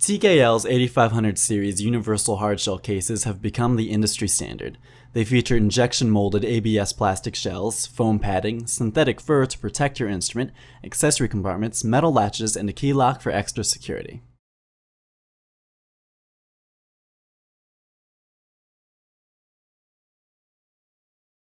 TKL's 8500 series universal hardshell cases have become the industry standard. They feature injection molded ABS plastic shells, foam padding, synthetic fur to protect your instrument, accessory compartments, metal latches, and a key lock for extra security.